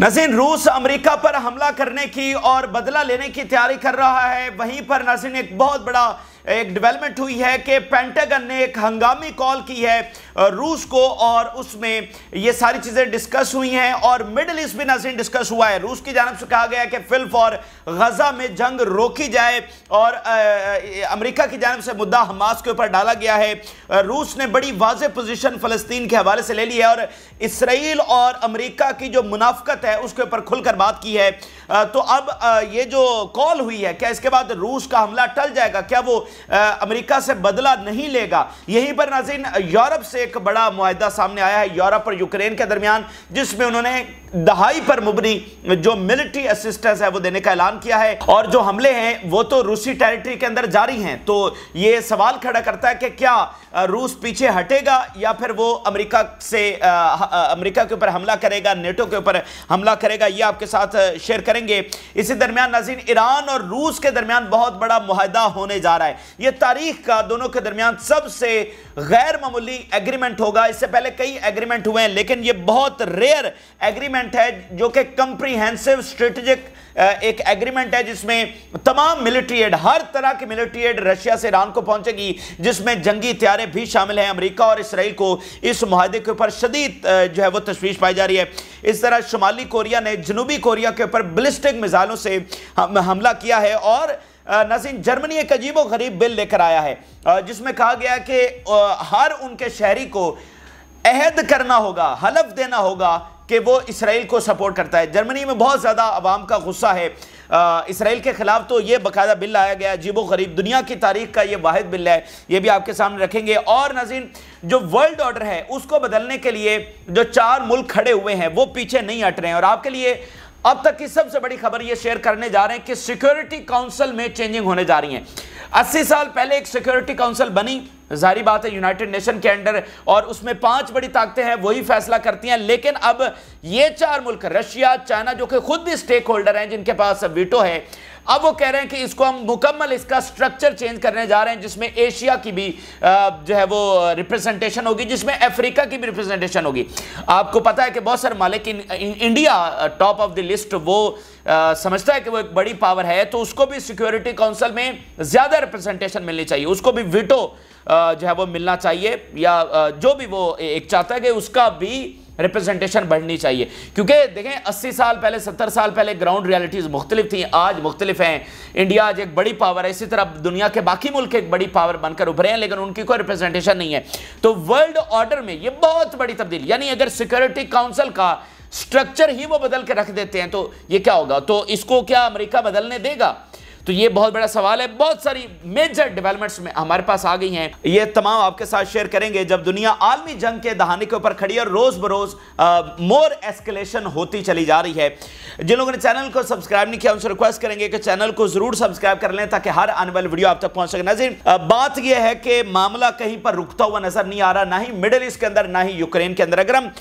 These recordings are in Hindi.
नसीन रूस अमेरिका पर हमला करने की और बदला लेने की तैयारी कर रहा है वहीं पर नसीन एक बहुत बड़ा एक डेवलपमेंट हुई है कि पेंटागन ने एक हंगामी कॉल की है रूस को और उसमें ये सारी चीज़ें डिस्कस हुई हैं और मिडल ईस्ट भी नजर डिस्कस हुआ है रूस की जानब से कहा गया कि फिल्फ और गजा में जंग रोकी जाए और अमरीका की जानब से मुद्दा हमास के ऊपर डाला गया है रूस ने बड़ी वाज पोजिशन फ़लस्तीन के हवाले से ले ली है और इसराइल और अमरीका की जो मुनाफ्त है उसके ऊपर खुलकर बात की है तो अब ये जो कॉल हुई है क्या इसके बाद रूस का हमला टल जाएगा क्या वो अमेरिका से बदला नहीं लेगा यहीं पर नाजिन यूरोप से एक बड़ा माहिदा सामने आया है यूरोप और यूक्रेन के दरमियान जिसमें उन्होंने दहाई पर मुबनी जो मिलिट्री असिस्टेंस है वो देने का ऐलान किया है और जो हमले हैं वो तो रूसी टेरिटरी के अंदर जारी हैं तो ये सवाल खड़ा करता है कि क्या रूस पीछे हटेगा या फिर वो अमेरिका से अमेरिका के ऊपर हमला करेगा नेटो के ऊपर हमला करेगा ये आपके साथ शेयर करेंगे इसी दरमियान नाजीन ईरान और रूस के दरमियान बहुत बड़ा माहिदा होने जा रहा है ये तारीख का दोनों के दरमियान सबसे गैर मामूली एग्रीमेंट होगा इससे पहले कई एग्रीमेंट हुए हैं लेकिन ये बहुत रेयर एग्रीमेंट है जो कि कंप्रीहेंसिव स्ट्रेटेजिक एक एग्रीमेंट है जिसमें तमाम मिलिट्री एड हर तरह की मिलिट्री एड रशिया से ईरान को पहुंचेगी जिसमें जंगी हथियारें भी शामिल हैं अमेरिका और इसराइल को इस माहे के ऊपर शदीद जो है वो तशवीश पाई जा रही है इस तरह शुमाली कोरिया ने जनूबी कोरिया के ऊपर ब्लिस्टिक मिसाइलों से हमला किया है और नसीन जर्मनी एक अजीबो गरीब बिल लेकर आया है जिसमें कहा गया कि हर उनके शहरी को अहद करना होगा हलफ देना होगा कि वो इसराइल को सपोर्ट करता है जर्मनी में बहुत ज़्यादा आवाम का गुस्सा है इसराइल के ख़िलाफ़ तो ये बाकायदा बिल लाया गया अजीब गरीब दुनिया की तारीख का ये वाद बिल है ये भी आपके सामने रखेंगे और नाजीन जो वर्ल्ड ऑर्डर है उसको बदलने के लिए जो चार मुल्क खड़े हुए हैं वो पीछे नहीं हट रहे हैं और आपके लिए अब तक की सबसे बड़ी खबर ये शेयर करने जा रहे हैं कि सिक्योरिटी काउंसिल में चेंजिंग होने जा रही है 80 साल पहले एक सिक्योरिटी काउंसिल बनी जारी बात है यूनाइटेड नेशन के अंडर और उसमें पांच बड़ी ताकतें हैं वही फैसला करती हैं लेकिन अब ये चार मुल्क रशिया चाइना जो कि खुद भी स्टेक होल्डर हैं जिनके पास वीटो है अब वो कह रहे हैं कि इसको हम मुकम्मल इसका स्ट्रक्चर चेंज करने जा रहे हैं जिसमें एशिया की भी जो है वो रिप्रेजेंटेशन होगी जिसमें अफ्रीका की भी रिप्रेजेंटेशन होगी आपको पता है कि बहुत सारे मालिक in, in, India top of the list वो आ, समझता है कि वो एक बड़ी पावर है तो उसको भी सिक्योरिटी काउंसिल में ज़्यादा रिप्रेजेंटेशन मिलनी चाहिए उसको भी विटो जो है वो मिलना चाहिए या जो भी वो एक चाहता है कि उसका भी रिप्रेजेंटेशन बढ़नी चाहिए क्योंकि देखें 80 साल पहले 70 साल पहले ग्राउंड रियलिटीज़ मुख्तलिफ थी आज मुख्तलिफ हैं इंडिया आज एक बड़ी पावर है इसी तरह दुनिया के बाकी मुल्क एक बड़ी पावर बनकर उभरे हैं लेकिन उनकी कोई रिप्रेजेंटेशन नहीं है तो वर्ल्ड ऑर्डर में ये बहुत बड़ी तब्दीली यानी अगर सिक्योरिटी काउंसिल का स्ट्रक्चर ही वो बदल के रख देते हैं तो ये क्या होगा तो इसको क्या अमरीका बदलने देगा तो ये बहुत बड़ा सवाल है बहुत सारी मेजर डेवलपमेंट्स में हमारे पास आ गई हैं ये तमाम आपके साथ शेयर करेंगे जब दुनिया आलमी जंग के दहाने के ऊपर खड़ी है और रोज़ बरोज़ मोर एस्केलेशन होती चली जा रही है जिन लोगों ने चैनल को सब्सक्राइब नहीं किया उनसे रिक्वेस्ट करेंगे कि चैनल को ज़रूर सब्सक्राइब कर लें ताकि हर आने वाली वीडियो आप तक पहुंच सके नजर बात यह है कि मामला कहीं पर रुकता हुआ नज़र नहीं आ रहा ना ही मिडल ईस्ट के अंदर ना ही यूक्रेन के अंदर अगर हम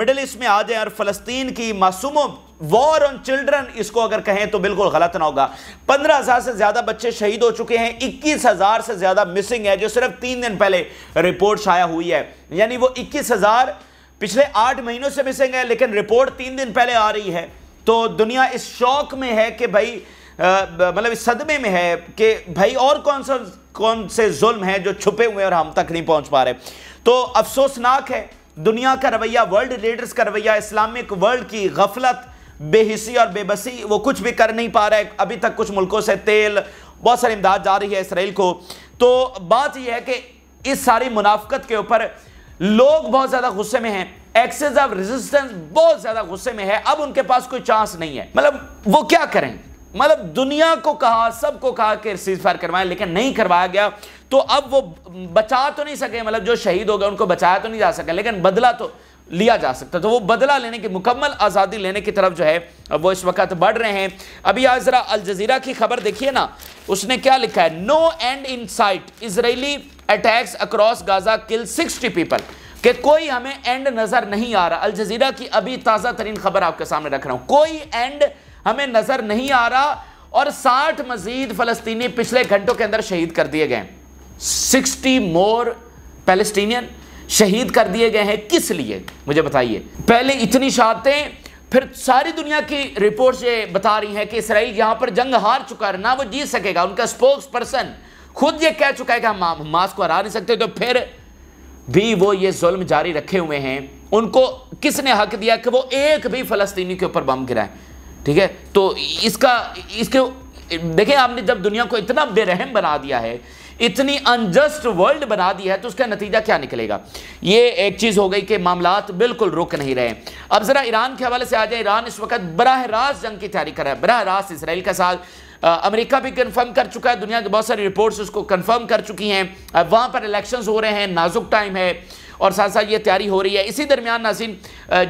मिडल ईस्ट में आ जाए और फलस्तीन की मासूमों वॉर ऑन चिल्ड्रन इसको अगर कहें तो बिल्कुल गलत ना होगा पंद्रह हजार से ज्यादा बच्चे शहीद हो चुके हैं इक्कीस हजार से ज्यादा मिसिंग है जो सिर्फ तीन दिन पहले रिपोर्ट छाया हुई है यानी वो इक्कीस हजार पिछले आठ महीनों से मिसिंग है लेकिन रिपोर्ट तीन दिन पहले आ रही है तो दुनिया इस शौक में है कि भाई मतलब इस सदमे में है कि भाई और कौन सा कौन से जुल्म है जो छुपे हुए हैं और हम तक नहीं पहुंच पा रहे तो अफसोसनाक है दुनिया का रवैया वर्ल्ड लीडर्स का रवैया इस्लामिक वर्ल्ड की गफलत बेहिसी और बेबसी वो कुछ भी कर नहीं पा रहा है अभी तक कुछ मुल्कों से तेल बहुत सारी इमदाद जा रही है इसराइल को तो बात यह है कि इस सारी मुनाफ्त के ऊपर लोग बहुत ज़्यादा गुस्से में हैं एक्सेस ऑफ रेजिस्टेंस बहुत ज़्यादा गुस्से में है अब उनके पास कोई चांस नहीं है मतलब वो क्या करें मतलब दुनिया को कहा सबको कहा कि सीज फायर करवाएं लेकिन नहीं करवाया गया तो अब वो बचा तो नहीं सके मतलब जो शहीद हो गए उनको बचाया तो नहीं जा सके लेकिन बदला तो लिया जा सकता तो वो बदला लेने की मुकम्मल आज़ादी लेने की तरफ जो है वो इस वक्त बढ़ रहे हैं अभी आज ज़रा जजीरा की खबर देखिए ना उसने क्या लिखा है no end in sight Israeli attacks across Gaza kill sixty people कि कोई हमें एंड नज़र नहीं आ रहा जजीरा की अभी ताज़ा तरीन खबर आपके सामने रख रहा हूं कोई एंड हमें नज़र नहीं आ रहा और साठ मजीद फलस्तीनी पिछले घंटों के अंदर शहीद कर दिए गए सिक्सटी मोर पैलेस्टीनियन शहीद कर दिए गए हैं किस लिए मुझे बताइए पहले इतनी शहादतें फिर सारी दुनिया की रिपोर्ट ये बता रही हैं कि इसराइल यहाँ पर जंग हार चुका है ना वो जीत सकेगा उनका स्पोक्स पर्सन खुद ये कह चुका है कि हम हमास को हरा नहीं सकते तो फिर भी वो ये जुल्म जारी रखे हुए हैं उनको किसने हक दिया कि वो एक भी फलस्तीनी के ऊपर बम गिराए ठीक है तो इसका इसके देखें आपने जब दुनिया को इतना बेरहम बना दिया है इतनी अनजस्ट वर्ल्ड बना दी है तो उसका नतीजा क्या निकलेगा ये एक चीज़ हो गई कि मामला बिल्कुल रुक नहीं रहे अब ज़रा ईरान के हवाले से आ जाए ईरान इस वक्त बरह रास्त जंग की तैयारी कर रहा है बरह रास्त इसराइल का साथ अमेरिका भी कंफर्म कर चुका है दुनिया की बहुत सारी रिपोर्ट्स उसको कंफर्म कर चुकी हैं वहाँ पर इलेक्शंस हो रहे हैं नाजुक टाइम है और साथ साथ ये तैयारी हो रही है इसी दरमियान नासिन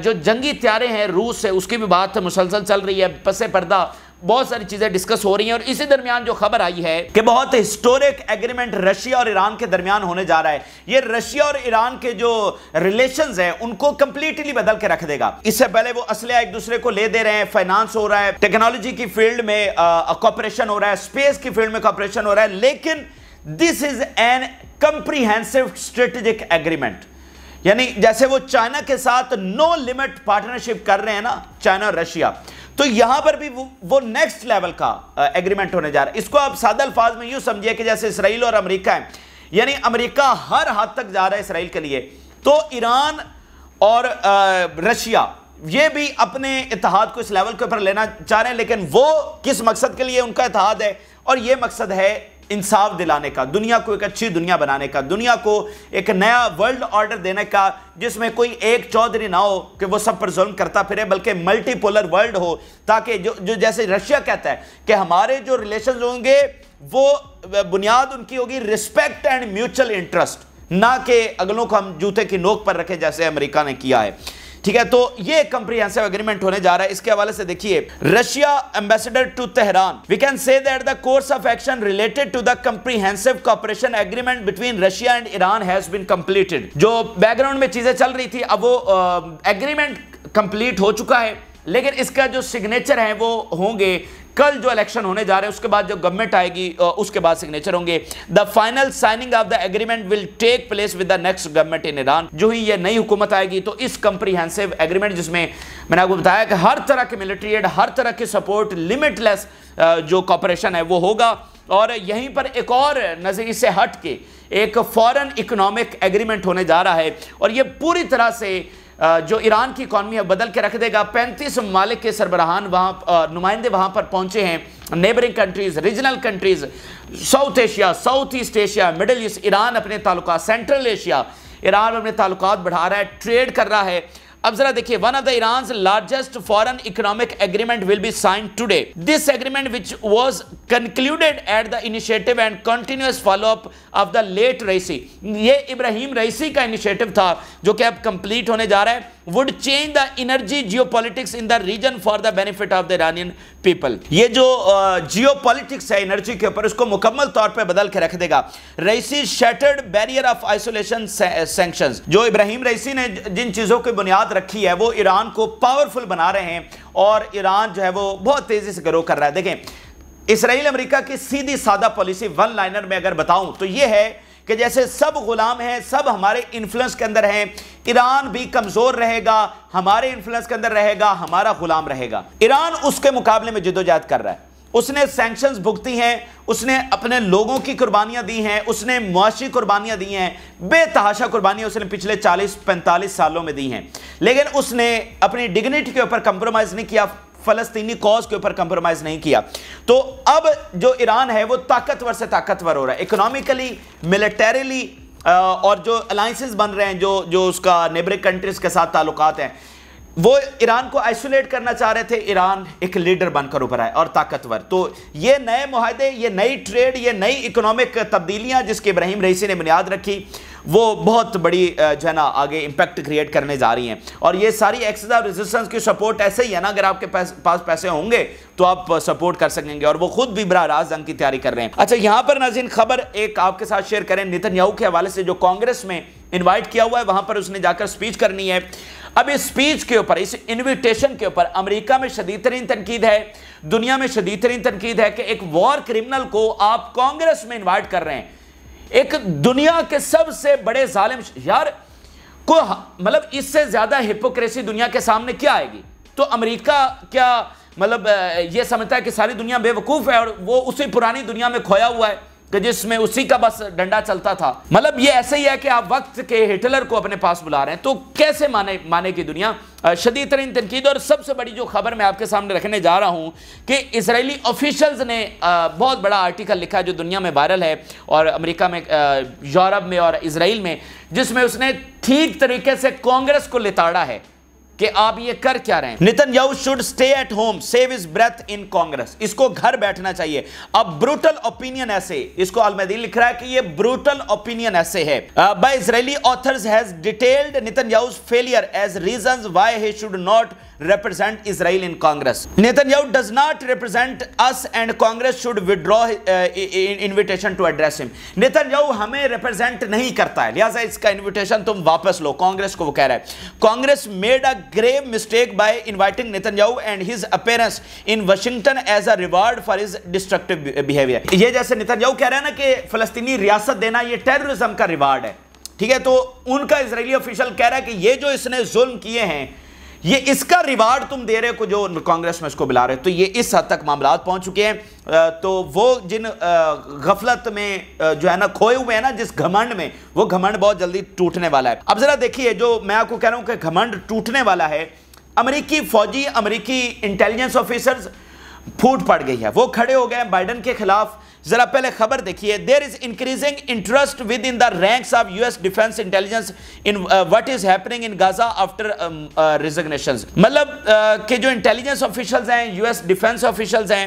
जो जंगी तैयारे हैं रूस से उसकी भी बात मुसलसल चल रही है पसे पर्दा बहुत सारी चीज़ें डिस्कस हो रही हैं और इसी दरमियान जो खबर आई है कि बहुत हिस्टोरिक एग्रीमेंट रशिया और ईरान के दरमियान होने जा रहा है ये रशिया और ईरान के जो रिलेशन है उनको कंप्लीटली बदल के रख देगा इससे पहले वो असलिया एक दूसरे को ले दे रहे हैं फाइनेंस हो रहा है टेक्नोलॉजी की फील्ड में कॉपरेशन हो रहा है स्पेस की फील्ड में कॉपरेशन हो रहा है लेकिन this is an comprehensive strategic agreement यानी जैसे वो चाइना के साथ नो लिमिट पार्टनरशिप कर रहे हैं ना चाइना और रशिया तो यहां पर भी वो, वो नेक्स्ट लेवल का एग्रीमेंट होने जा रहा है इसको आप सादा अल्फाज में यूं समझिए कि जैसे इसराइल और अमरीका है यानी अमरीका हर हद तक जा रहा है इसराइल के लिए तो ईरान और रशिया ये भी अपने इतिहाद को इस लेवल के ऊपर लेना चाह रहे हैं लेकिन वो किस मकसद के लिए उनका इतिहाद है और ये मकसद है इंसाफ दिलाने का दुनिया को एक अच्छी दुनिया बनाने का दुनिया को एक नया वर्ल्ड ऑर्डर देने का जिसमें कोई एक चौधरी ना हो कि वो सब पर जुल्म करता फिरे बल्कि मल्टीपोलर वर्ल्ड हो ताकि जो जो जैसे रशिया कहता है कि हमारे जो रिलेशन होंगे वो बुनियाद उनकी होगी रिस्पेक्ट एंड म्यूचुअल इंटरेस्ट ना कि अगलों को हम जूते की नोक पर रखें जैसे अमरीका ने किया है ठीक है तो ये कंप्रीहेंसिव एग्रीमेंट होने जा रहा है इसके हवाले से देखिए Russia ambassador to Tehran we can say that the course of action related to the comprehensive cooperation agreement between Russia and Iran has been completed जो बैकग्राउंड में चीजें चल रही थी अब वो एग्रीमेंट uh, कंप्लीट हो चुका है लेकिन इसका जो सिग्नेचर है वो होंगे कल जो इलेक्शन होने जा रहे हैं उसके बाद जब गवर्नमेंट आएगी उसके बाद सिग्नेचर होंगे the final signing of the agreement will take place with the next government in Iran जो ही ये नई हुकूमत आएगी तो इस कंप्रीहेंसिव एग्रीमेंट जिसमें मैंने आपको बताया कि हर तरह के मिलिट्री एड हर तरह की सपोर्ट लिमिटलेस जो कॉपरेशन है वो होगा और यहीं पर एक और नज़रिए से हट के एक फॉरेन इकोनॉमिक एग्रीमेंट होने जा रहा है और ये पूरी तरह से जो ईरान की इकानमी है बदल के रख देगा पैंतीस ममालिक के सरबराहान वहाँ नुमाइंदे वहाँ पर पहुँचे हैं neighbouring countries regional countries South Asia South East Asia Middle East Iran अपने ताल्लुक सेंट्रल एशिया ईरान अपने ताल्लुक बढ़ा रहा है ट्रेड कर रहा है अब जरा देखिए one of the Iran largest foreign economic agreement will be signed today this agreement which was concluded at the initiative and continuous follow-up of the late Raisi ये इब्राहिम रईसी का इनिशियटिव था जो कि अब कंप्लीट होने जा रहा है would change the energy politics in the region for the benefit of the Iranian people ये जो जियो पॉलिटिक्स है एनर्जी के ऊपर उसको मुकम्मल तौर पर बदल के रख देगा Raisi shattered barrier of isolation sanction जो इब्राहिम रईसी ने जिन चीज़ों की बुनियाद रखी है वो ईरान को पावरफुल बना रहे हैं और ईरान जो है वो बहुत तेज़ी से ग्रो कर रहा है देखें इसराइल अमरीका की सीधी सादा पॉलिसी वन लाइनर में अगर बताऊं तो ये है कि जैसे सब गुलाम हैं सब हमारे इन्फ्लुएंस के अंदर हैं ईरान भी कमज़ोर रहेगा हमारे इन्फ्लुएंस के अंदर रहेगा हमारा गुलाम रहेगा ईरान उसके मुकाबले में जदोजहद कर रहा है उसने सेंक्शन भुगती हैं उसने अपने लोगों की कुर्बानियां दी हैं उसने मुआशी कुर्बानियां दी हैं बेतहाशा कुर्बानियां उसने पिछले 40-45 सालों में दी हैं लेकिन उसने अपनी डिग्निटी के ऊपर कंप्रोमाइज़ नहीं किया फलस्तीनी कॉज के ऊपर कंप्रोमाइज नहीं किया तो अब जो ईरान है वो ताकतवर से ताकतवर हो रहा है इकोनॉमिकली मिलिटरीली और जो अलाइंसिस बन रहे हैं जो जो उसका नेबरिक कंट्रीज के साथ ताल्लुकात हैं वो ईरान को आइसोलेट करना चाह रहे थे ईरान एक लीडर बनकर उभर आए और ताकतवर तो ये नए माहदे ये नई ट्रेड ये नई इकोनॉमिक तब्दीलियां जिसके इब्राहिम रईसी ने बुनियाद रखी वो बहुत बड़ी जो है ना आगे इम्पैक्ट क्रिएट करने जा रही हैं और ये सारी एक्सेस और रेजिस्टेंस की सपोर्ट ऐसे ही है ना अगर आपके पास पास पैसे होंगे तो आप सपोर्ट कर सकेंगे और वो खुद भी बरा राज जंग की तैयारी कर रहे हैं अच्छा यहाँ पर नाजिन खबर एक आपके साथ शेयर करें नितिन के हवाले से जो कांग्रेस में इन्वाइट किया हुआ है वहाँ पर उसने जाकर स्पीच करनी है अब इस स्पीच के ऊपर इस इन्विटेशन के ऊपर अमेरिका में शदी तरीन तनकीद है दुनिया में शदी तरीन तनकीद है कि एक वॉर क्रिमिनल को आप कांग्रेस में इन्वाइट कर रहे हैं एक दुनिया के सबसे बड़े जालिम यार को मतलब इससे ज़्यादा हिपोक्रेसी दुनिया के सामने क्या आएगी तो अमरीका क्या मतलब ये समझता है कि सारी दुनिया बेवकूफ़ है और वो उसी पुरानी दुनिया में खोया हुआ है कि जिसमें उसी का बस डंडा चलता था मतलब ये ऐसे ही है कि आप वक्त के हिटलर को अपने पास बुला रहे हैं तो कैसे माने माने की दुनिया शदी तरीन तनकीद और सबसे बड़ी जो खबर मैं आपके सामने रखने जा रहा हूँ कि इसराइली ऑफिशल्स ने बहुत बड़ा आर्टिकल लिखा जो दुनिया में वायरल है और अमेरिका में यूरोप में और इसराइल में जिसमें उसने ठीक तरीके से कांग्रेस को लिताड़ा है कि आप ये कर क्या रहे हैं Nitin you should stay at home save is breath in Congress इसको घर बैठना चाहिए अब ब्रूटल ओपिनियन ऐसे इसको अलमेदी लिख रहा है कि ये ब्रूटल ओपिनियन ऐसे है by Israeli authors has detailed Nitin use failure as reasons why he should not represent Israel in Congress. Netanyahu does not represent us and Congress should withdraw uh, invitation to address him. Netanyahu हमें represent नहीं करता है लिहाजा इसका invitation तुम वापस लो Congress को वो कह रहा है Congress made a grave mistake by inviting Netanyahu and his appearance in Washington as a reward for his destructive behavior. ये जैसे Netanyahu कह रहा है ना कि फलस्तीनी रियासत देना ये terrorism का reward है ठीक है तो उनका इसराइली ऑफिशियल कह रहा है कि ये जो इसने जुल्म किए हैं ये इसका रिवार्ड तुम दे रहे हो जो कांग्रेस में इसको बुला रहे हो तो ये इस हद तक मामला पहुंच चुके हैं तो वो जिन गफलत में जो है ना खोए हुए हैं ना जिस घमंड में वो घमंड बहुत जल्दी टूटने वाला है अब जरा देखिए जो मैं आपको कह रहा हूं कि घमंड टूटने वाला है अमरीकी फौजी अमरीकी इंटेलिजेंस ऑफिसर्स फूट पड़ गई है वो खड़े हो गए बाइडन के खिलाफ जरा पहले खबर देखिए there is increasing interest within the ranks of US defense intelligence in what is happening in Gaza after resignation मतलब uh, के जो इंटेलिजेंस ऑफिशल्स हैं यूएस डिफेंस ऑफिशल्स हैं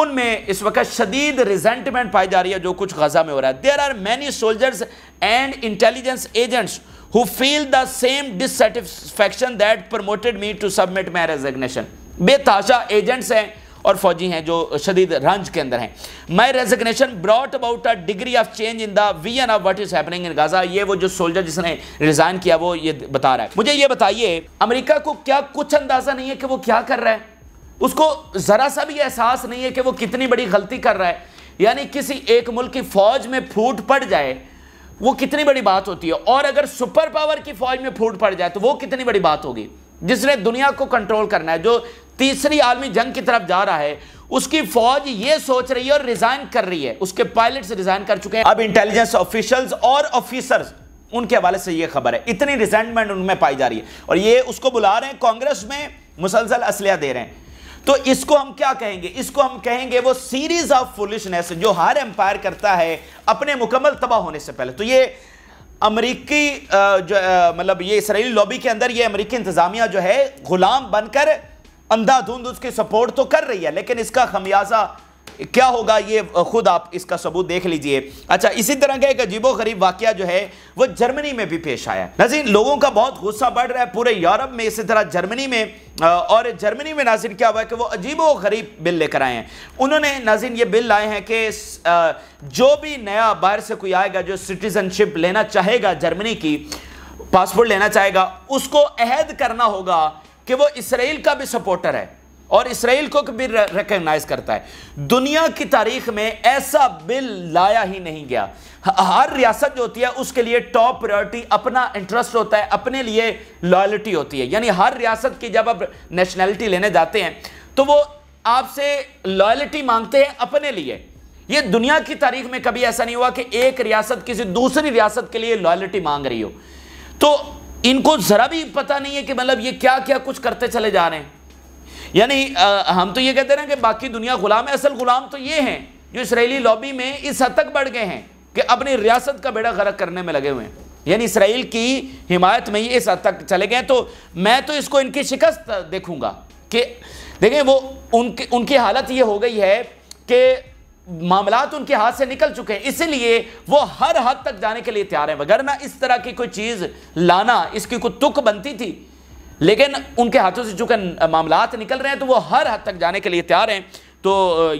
उनमें इस वक्त शदीद रिजेंटमेंट पाई जा रही है जो कुछ गजा में हो रहा है there are many soldiers and intelligence agents who feel the same dissatisfaction that promoted me to submit my resignation बेताशा एजेंट्स हैं और फौजी हैं जो शदीद रंज के अंदर हैं my resignation brought about a degree of change in the view of what is happening in Gaza ये वो जो सोल्जर जिसने रिज़ाइन किया वो ये बता रहा है मुझे ये बताइए अमरीका को क्या कुछ अंदाज़ा नहीं है कि वो क्या कर रहा है उसको ज़रा सा भी एहसास नहीं है कि वो कितनी बड़ी गलती कर रहा है यानी किसी एक मुल्क की फ़ौज में फूट पड़ जाए वो कितनी बड़ी बात होती है और अगर सुपर पावर की फ़ौज में फूट पड़ जाए तो वो कितनी बड़ी बात होगी जिसने दुनिया को कंट्रोल करना है जो तीसरी आलमी जंग की तरफ जा रहा है उसकी फौज ये सोच रही है और रिजाइन कर रही है उसके पायलट रिजाइन कर चुके हैं अब इंटेलिजेंस ऑफिशियल्स और ऑफिसर्स उनके हवाले से यह खबर है इतनी रिजेंटमेंट उनमें पाई जा रही है और ये उसको बुला रहे हैं कांग्रेस में मुसलसल असलिया दे रहे हैं तो इसको हम क्या कहेंगे इसको हम कहेंगे वो सीरीज ऑफ फुलिशनेस जो हर एम्पायर करता है अपने मुकम्मल तबाह होने से पहले तो ये अमरीकी जो मतलब ये इसराइली लॉबी के अंदर ये अमरीकी इंतजामिया जो है गुलाम बनकर अंधाधुंध उसकी सपोर्ट तो कर रही है लेकिन इसका खमियाजा क्या होगा ये खुद आप इसका सबूत देख लीजिए अच्छा इसी तरह का एक अजीबो गरीब वाक्य जो है वो जर्मनी में भी पेश आया नाजिन लोगों का बहुत गुस्सा बढ़ रहा है पूरे यूरोप में इसी तरह जर्मनी में और जर्मनी में नाजिन क्या हुआ कि वो अजीबो गरीब बिल लेकर आए हैं उन्होंने नाजिन ये बिल लाए हैं कि जो भी नया बाहर से कोई आएगा जो सिटीजनशिप लेना चाहेगा जर्मनी की पासपोर्ट लेना चाहेगा उसको अहद करना होगा कि वो इसराइल का भी सपोर्टर है और इसराइल को भी रिकग्नाइज करता है दुनिया की तारीख में ऐसा बिल लाया ही नहीं गया हर रियासत जो होती है उसके लिए टॉप प्रायोरिटी अपना इंटरेस्ट होता है अपने लिए लॉयल्टी होती है यानी हर रियासत की जब आप नेशनैलिटी लेने जाते हैं तो वो आपसे लॉयल्टी मांगते हैं अपने लिए ये दुनिया की तारीख में कभी ऐसा नहीं हुआ कि एक रियासत किसी दूसरी रियासत के लिए लॉयल्टी मांग रही हो तो इनको ज़रा भी पता नहीं है कि मतलब ये क्या क्या कुछ करते चले जा रहे हैं यानी हम तो ये कहते ना कि बाकी दुनिया गुलाम है असल गुलाम तो ये हैं जो इसराइली लॉबी में इस हद तक बढ़ गए हैं कि अपनी रियासत का बेड़ा गर्क करने में लगे हुए हैं यानी इसराइल की हिमायत में ही इस हद तक चले गए तो मैं तो इसको इनकी शिकस्त देखूंगा कि देखें वो उनकी उनकी हालत ये हो गई है कि मामला उनके हाथ से निकल चुके हैं इसलिए वो हर हद तक जाने के लिए तैयार हैं ना इस तरह की कोई चीज़ लाना इसकी कोई तुक बनती थी लेकिन उनके हाथों से चूंकि मामला निकल रहे हैं तो वो हर हद तक जाने के लिए तैयार हैं तो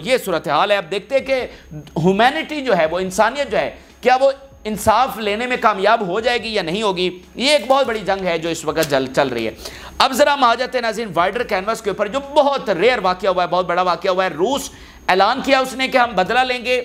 ये सूरत हाल है आप देखते हैं कि ह्यूमैनिटी जो है वो इंसानियत जो है क्या वो इंसाफ लेने में कामयाब हो जाएगी या नहीं होगी ये एक बहुत बड़ी जंग है जो इस वक्त जल चल रही है अब ज़रा महाजत नाजीन वाइडर कैनवास के ऊपर जो बहुत रेयर वाक्य हुआ है बहुत बड़ा वाक्य हुआ है रूस ऐलान किया उसने कि हम बदला लेंगे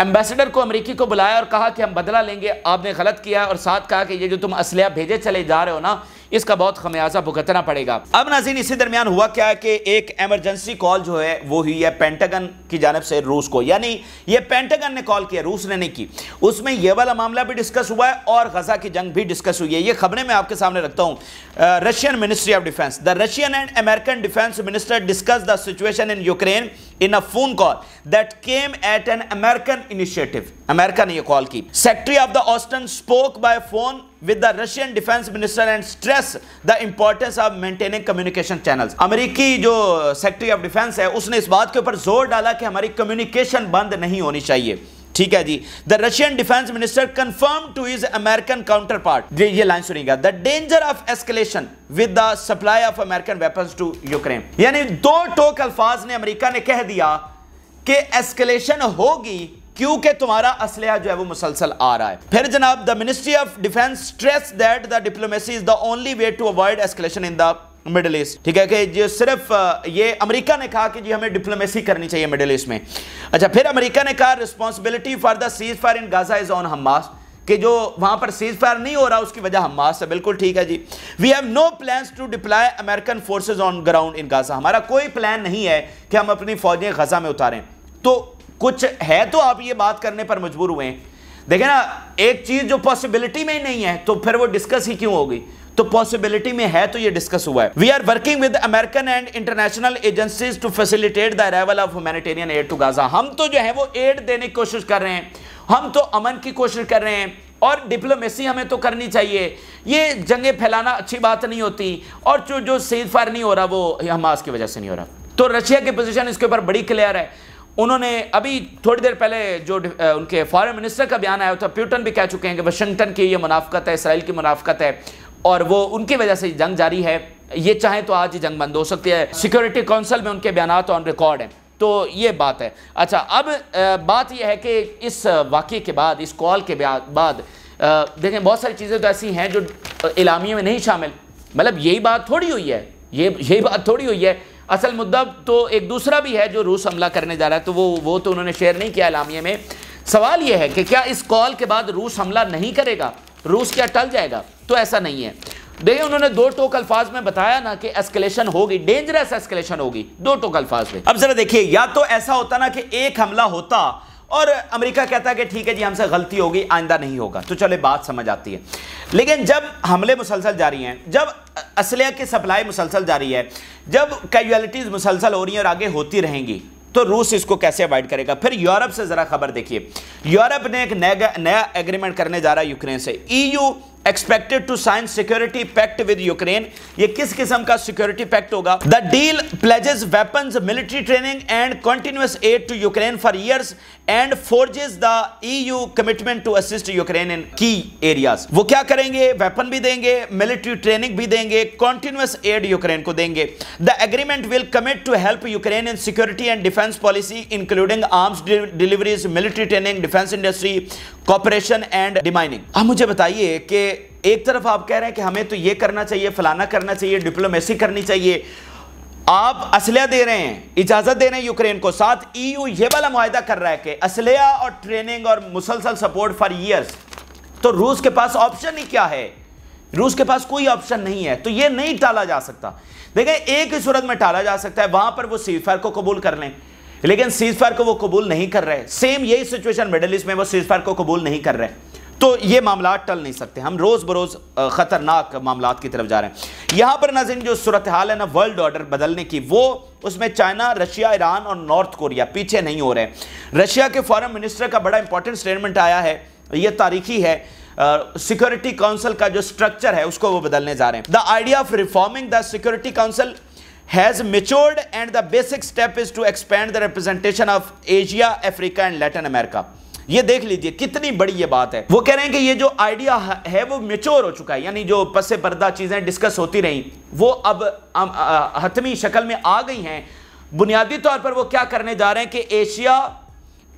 एम्बेसडर को अमरीकी को बुलाया और कहा कि हम बदला लेंगे आपने गलत किया और साथ कहा कि ये जो तुम असलिया भेजे चले जा रहे हो ना इसका बहुत खमियाजा भुगतना पड़ेगा अब नाजीन इसी दरमियान हुआ क्या है कि एक एमरजेंसी कॉल जो है वो हुई है पेंटागन की जानब से रूस को यानी ये पेंटागन ने कॉल किया रूस ने नहीं की उसमें यह वाला मामला भी डिस्कस हुआ है और गजा की जंग भी डिस्कस हुई है ये खबरें मैं आपके सामने रखता हूँ Russian ministry of defense the Russian and American defense minister discuss the situation in Ukraine in a phone call that came at an American initiative America ने यह कॉल की secretary of the Austin spoke by phone with the Russian defense minister and stress the importance of maintaining communication channels. अमेरिकी जो सेक्रेटरी ऑफ डिफेंस है उसने इस बात के ऊपर जोर डाला कि हमारी कम्युनिकेशन बंद नहीं होनी चाहिए ठीक है जी the Russian defense minister confirm to his American counterpart ये लाइन सुनिएगा the danger of escalation with the supply of American weapon to Ukraine यानी दो टोक अल्फाज ने अमेरिका ने कह दिया कि एस्केलेशन होगी क्योंकि तुम्हारा असलहा जो है वो मुसलसल आ रहा है फिर जनाब the ministry of defense stress that the diplomacy is the only way to avoid escalation in the Middle East ठीक है कि जो सिर्फ ये अमेरिका ने कहा कि जी हमें डिप्लोमेसी करनी चाहिए मिडल ईस्ट में अच्छा फिर अमेरिका ने कहा responsibility for the ceasefire in Gaza is on Hamas कि जो वहां पर सीज फायर नहीं हो रहा उसकी वजह हमास है बिल्कुल ठीक है जी we have no plan to deploy American forces on ground in Gaza हमारा कोई प्लान नहीं है कि हम अपनी फौजें गजा में उतारें तो कुछ है तो आप ये बात करने पर मजबूर हुए देखे ना एक चीज़ जो पॉसिबिलिटी में ही नहीं है तो फिर वो डिस्कस ही क्यों होगी तो पॉसिबिलिटी में है तो ये डिस्कस हुआ है we are working with American and international agencies to facilitate the arrival of humanitarian aid to Gaza हम तो जो है वो एड देने की कोशिश कर रहे हैं हम तो अमन की कोशिश कर रहे हैं और डिप्लोमेसी हमें तो करनी चाहिए ये जंगे फैलाना अच्छी बात नहीं होती और जो जो सीज फायर नहीं हो रहा वो हमास की वजह से नहीं हो रहा तो रशिया की पोजिशन इसके ऊपर बड़ी क्लियर है उन्होंने अभी थोड़ी देर पहले जो उनके फॉरेन मिनिस्टर का बयान आया था प्यूटन भी कह चुके हैं कि वाशिंगटन की ये मुनाफ्त है इसराइल की मुनाफ्त है और वो उनकी वजह से जंग जारी है ये चाहें तो आज ही जंग बंद हो सकती है सिक्योरिटी काउंसिल में उनके बयान ऑन रिकॉर्ड हैं तो ये बात है अच्छा अब बात यह है कि इस वाक्य के बाद इस कॉल के बाद देखें बहुत सारी चीज़ें तो ऐसी हैं जो इलामिया में नहीं शामिल मतलब यही बात थोड़ी हुई है ये यही बात थोड़ी हुई है असल मुद्दा तो एक दूसरा भी है जो रूस हमला करने जा रहा है तो वो वो तो उन्होंने शेयर नहीं किया अलामिया में सवाल ये है कि क्या इस कॉल के बाद रूस हमला नहीं करेगा रूस क्या टल जाएगा तो ऐसा नहीं है देखिए उन्होंने दो टोक अल्फाज में बताया ना कि एस्केलेशन होगी डेंजरस एस्केलेशन होगी दो टोक अल्फाज में अब जरा देखिए या तो ऐसा होता ना कि एक हमला होता और अमेरिका कहता है कि ठीक है जी हमसे गलती होगी आइंदा नहीं होगा तो चले बात समझ आती है लेकिन जब हमले मुसलसल जारी हैं जब असलिया की सप्लाई मुसलसल जारी है जब कैजुअलिटीज़ मुसलसल हो रही हैं और आगे होती रहेंगी तो रूस इसको कैसे अवॉइड करेगा फिर यूरोप से ज़रा खबर देखिए यूरोप ने एक नया नया एग्रीमेंट करने जा रहा है यूक्रेन से EU e expected to sign security pact with Ukraine ये किस किस्म का सिक्योरिटी पैक्ट होगा the deal pledges weapons military training and continuous aid to Ukraine for years and forges the EU commitment to assist Ukraine in key areas वो क्या करेंगे वेपन भी देंगे मिलिट्री ट्रेनिंग भी देंगे कॉन्टिन्यूस एड यूक्रेन को देंगे the agreement will commit to help Ukraine in security and defense policy including arms deliveries military training defense industry cooperation and demining आप मुझे बताइए कि एक तरफ आप कह रहे हैं कि हमें तो ये करना चाहिए फलाना करना चाहिए डिप्लोमेसी करनी चाहिए आप असलिया दे रहे हैं इजाजत दे रहे हैं यूक्रेन को साथ ईयू e ये वाला माहा कर रहा है कि असलिया और ट्रेनिंग और मुसलसल सपोर्ट फॉर ईयर्स तो रूस के पास ऑप्शन ही क्या है रूस के पास कोई ऑप्शन नहीं है तो ये नहीं टाला जा सकता देखें एक ही सूरत में टाला जा सकता है वहां पर वो सीजफायर को कबूल कर लें लेकिन सीजफायर को वो कबूल नहीं कर रहे सेम यही सिचुएशन मिडल ईस्ट में वो सीजफायर को कबूल नहीं कर रहे तो ये मामला टल नहीं सकते हम रोज बरोज खतरनाक मामला की तरफ जा रहे हैं यहां पर नजर जो सूरत हाल है ना वर्ल्ड ऑर्डर बदलने की वो उसमें चाइना रशिया ईरान और नॉर्थ कोरिया पीछे नहीं हो रहे रशिया के फॉरन मिनिस्टर का बड़ा इंपॉर्टेंट स्टेटमेंट आया है यह तारीखी है सिक्योरिटी काउंसिल का जो स्ट्रक्चर है उसको वो बदलने जा रहे हैं the idea of reforming the security council has matured and the basic step is to expand the representation of Asia Africa and Latin America ये देख लीजिए कितनी बड़ी ये बात है वो कह रहे हैं कि ये जो आइडिया है वो मेच्योर हो चुका है यानी जो पस पर्दा चीजें डिस्कस होती रहीं वो अब हतमी शक्ल में आ गई हैं बुनियादी तौर पर वो क्या करने जा रहे हैं कि एशिया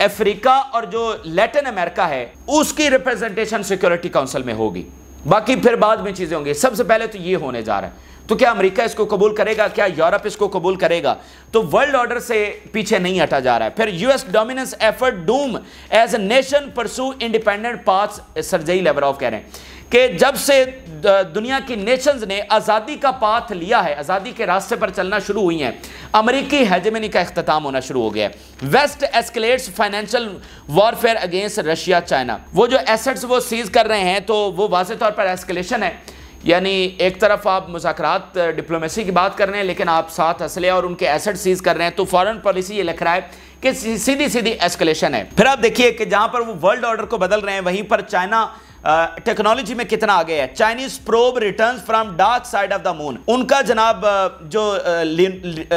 अफ्रीका और जो लैटिन अमेरिका है उसकी रिप्रेजेंटेशन सिक्योरिटी काउंसिल में होगी बाकी फिर बाद में चीज़ें होंगी सबसे पहले तो ये होने जा रहा है तो क्या अमेरिका इसको कबूल करेगा क्या यूरोप इसको कबूल करेगा तो वर्ल्ड ऑर्डर से पीछे नहीं हटा जा रहा है फिर US dominance effort doom as a nation pursue independent path Sergei ऑफ कह रहे हैं कि जब से दुनिया की नेशंस ने आज़ादी का पाथ लिया है आज़ादी के रास्ते पर चलना शुरू हुई हैं अमरीकी हजमनी का अख्ताम होना शुरू हो गया है West escalates financial warfare against Russia China वो जो एसेट्स वो सीज कर रहे हैं तो वो वाज तौर पर एस्केलेशन है यानी एक तरफ आप मुजात डिप्लोमेसी की बात कर रहे हैं लेकिन आप साथ असले और उनके एसेट सीज कर रहे हैं तो फॉरेन पॉलिसी ये लिख रहा है कि सीधी सीधी एस्केलेशन है फिर आप देखिए कि जहाँ पर वो वर्ल्ड ऑर्डर को बदल रहे हैं वहीं पर चाइना टेक्नोलॉजी में कितना आगे है Chinese probe returns from dark side of the moon उनका जनाब जो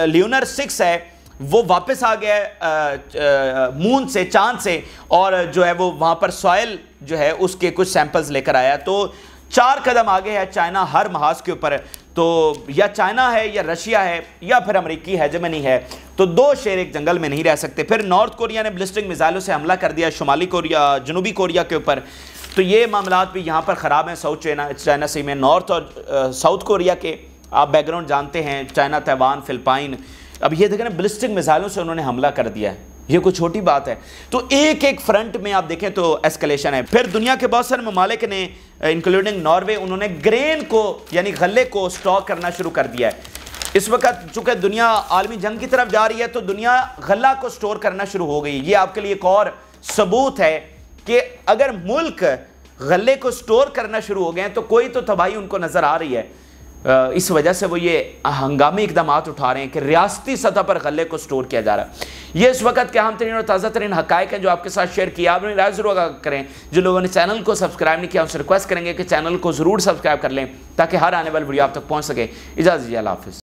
ल्यूनर सिक्स है वो वापस आ गया है मून से चांद से और जो है वो वहाँ पर सॉयल जो है उसके कुछ सैंपल्स लेकर आया तो चार कदम आगे है चाइना हर महाज के ऊपर तो या चाइना है या रशिया है या फिर अमरीकी है जर्मनी है तो दो शेर एक जंगल में नहीं रह सकते फिर नॉर्थ कोरिया ने ब्लिस्टिक मिसाइलों से हमला कर दिया शुमाली कोरिया जनूबी कोरिया के ऊपर तो ये मामला भी यहाँ पर ख़राब हैं साउथ चाइना चाइना सी में नॉर्थ और साउथ कोरिया के आप बैकग्राउंड जानते हैं चाइना तैवान फिलिपाइन अब ये देखें ब्लिस्टिक मिसाइलों से उन्होंने हमला कर दिया है ये कोई छोटी बात है तो एक एक फ्रंट में आप देखें तो एस्केलेशन है फिर दुनिया के बहुत सारे ममालिक ने इंक्लूडिंग नॉर्वे उन्होंने ग्रेन को यानी गले को स्टॉक करना शुरू कर दिया है इस वक्त चूंकि दुनिया आलमी जंग की तरफ जा रही है तो दुनिया गला को स्टोर करना शुरू हो गई ये आपके लिए एक और सबूत है कि अगर मुल्क गले को स्टोर करना शुरू हो गए तो कोई तो तबाही उनको नजर आ रही है इस वजह से वो ये हंगामी इकदाम उठा रहे हैं कि रियासती सतह पर गले को स्टोर किया जा रहा है ये इस वक्त के अहम तरीन और ताज़ा तरीन हक हैं जो आपके साथ शेयर किया आपने राय ज़रूर करें जो लोगों ने चैनल को सब्सक्राइब नहीं किया उनसे रिक्वेस्ट करेंगे कि चैनल को ज़रूर सब्सक्राइब कर लें ताकि हर आने वाली वीडियो आप तक पहुँच सके इजाज़त हाफिज़